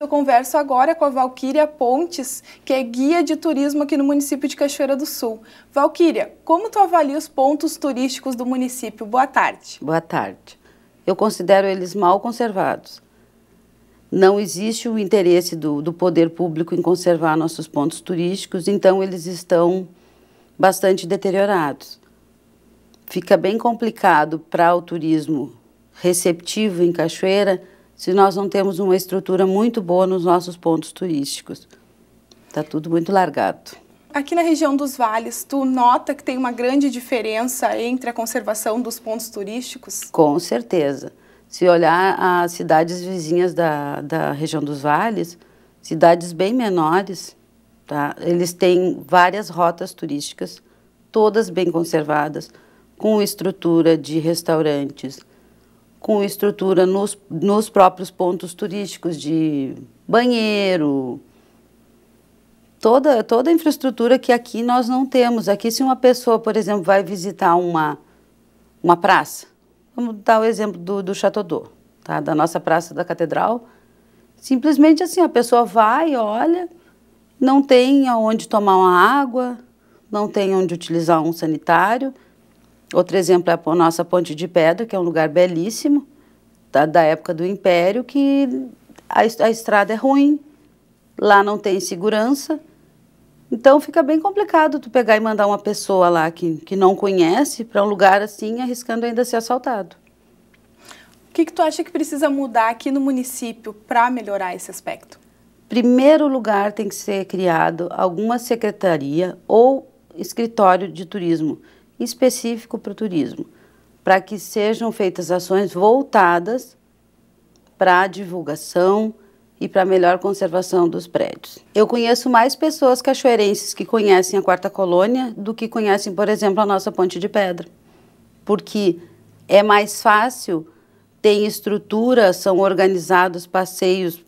Eu converso agora com a Valquíria Pontes, que é guia de turismo aqui no município de Cachoeira do Sul. Valquíria, como tu avalia os pontos turísticos do município? Boa tarde. Boa tarde. Eu considero eles mal conservados. Não existe o interesse do, do poder público em conservar nossos pontos turísticos, então eles estão bastante deteriorados. Fica bem complicado para o turismo receptivo em Cachoeira se nós não temos uma estrutura muito boa nos nossos pontos turísticos. Está tudo muito largado. Aqui na região dos vales, tu nota que tem uma grande diferença entre a conservação dos pontos turísticos? Com certeza. Se olhar as cidades vizinhas da, da região dos vales, cidades bem menores, tá? eles têm várias rotas turísticas, todas bem conservadas, com estrutura de restaurantes, com estrutura nos, nos próprios pontos turísticos de banheiro, toda, toda a infraestrutura que aqui nós não temos. Aqui, se uma pessoa, por exemplo, vai visitar uma, uma praça, vamos dar o exemplo do, do Chateau d'Eau, tá? da nossa Praça da Catedral, simplesmente assim, a pessoa vai, olha, não tem aonde tomar uma água, não tem onde utilizar um sanitário, Outro exemplo é a nossa Ponte de Pedra, que é um lugar belíssimo, da, da época do Império, que a, a estrada é ruim, lá não tem segurança, então fica bem complicado tu pegar e mandar uma pessoa lá que, que não conhece para um lugar assim, arriscando ainda ser assaltado. O que, que tu acha que precisa mudar aqui no município para melhorar esse aspecto? Primeiro lugar tem que ser criado alguma secretaria ou escritório de turismo específico para o turismo, para que sejam feitas ações voltadas para a divulgação e para a melhor conservação dos prédios. Eu conheço mais pessoas cachoeirenses que conhecem a Quarta Colônia do que conhecem, por exemplo, a nossa Ponte de Pedra, porque é mais fácil, tem estrutura, são organizados passeios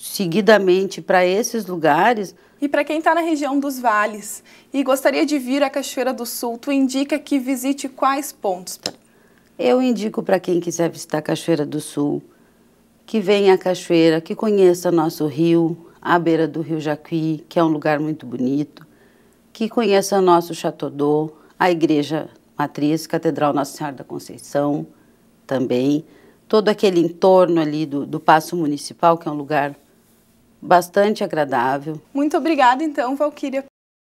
seguidamente para esses lugares e para quem está na região dos vales e gostaria de vir à Cachoeira do Sul, tu indica que visite quais pontos? Eu indico para quem quiser visitar a Cachoeira do Sul, que venha à Cachoeira, que conheça nosso rio, à beira do rio Jacuí, que é um lugar muito bonito, que conheça nosso Chateaudot, a igreja matriz, Catedral Nossa Senhora da Conceição também, todo aquele entorno ali do, do Passo Municipal, que é um lugar bastante agradável. Muito obrigada, então, Valquíria,